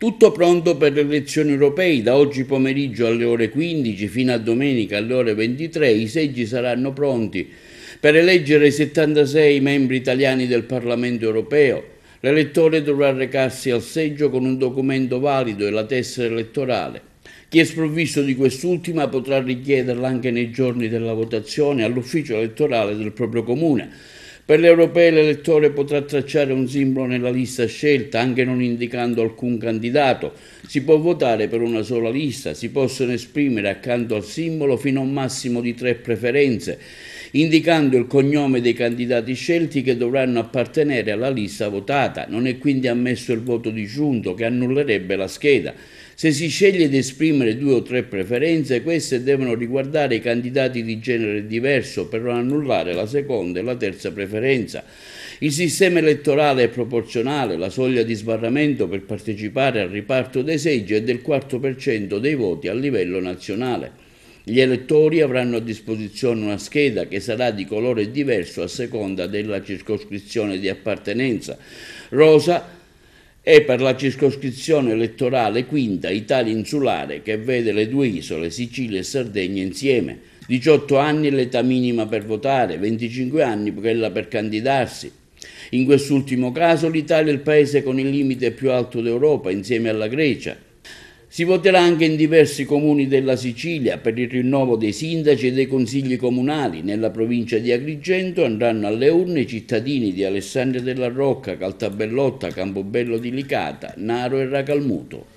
Tutto pronto per le elezioni europee, da oggi pomeriggio alle ore 15 fino a domenica alle ore 23 i seggi saranno pronti per eleggere i 76 membri italiani del Parlamento europeo. L'elettore dovrà recarsi al seggio con un documento valido e la tessera elettorale. Chi è sprovvisto di quest'ultima potrà richiederla anche nei giorni della votazione all'ufficio elettorale del proprio comune. Per le europee l'elettore potrà tracciare un simbolo nella lista scelta, anche non indicando alcun candidato. Si può votare per una sola lista, si possono esprimere accanto al simbolo fino a un massimo di tre preferenze, indicando il cognome dei candidati scelti che dovranno appartenere alla lista votata. Non è quindi ammesso il voto disgiunto che annullerebbe la scheda. Se si sceglie di esprimere due o tre preferenze, queste devono riguardare i candidati di genere diverso per non annullare la seconda e la terza preferenza sofferenza, il sistema elettorale è proporzionale, la soglia di sbarramento per partecipare al riparto dei seggi è del 4% dei voti a livello nazionale. Gli elettori avranno a disposizione una scheda che sarà di colore diverso a seconda della circoscrizione di appartenenza. Rosa e per la circoscrizione elettorale quinta Italia insulare che vede le due isole Sicilia e Sardegna insieme. 18 anni è l'età minima per votare, 25 anni quella per candidarsi. In quest'ultimo caso l'Italia è il paese con il limite più alto d'Europa insieme alla Grecia. Si voterà anche in diversi comuni della Sicilia per il rinnovo dei sindaci e dei consigli comunali. Nella provincia di Agrigento andranno alle urne i cittadini di Alessandria della Rocca, Caltabellotta, Campobello di Licata, Naro e Racalmuto.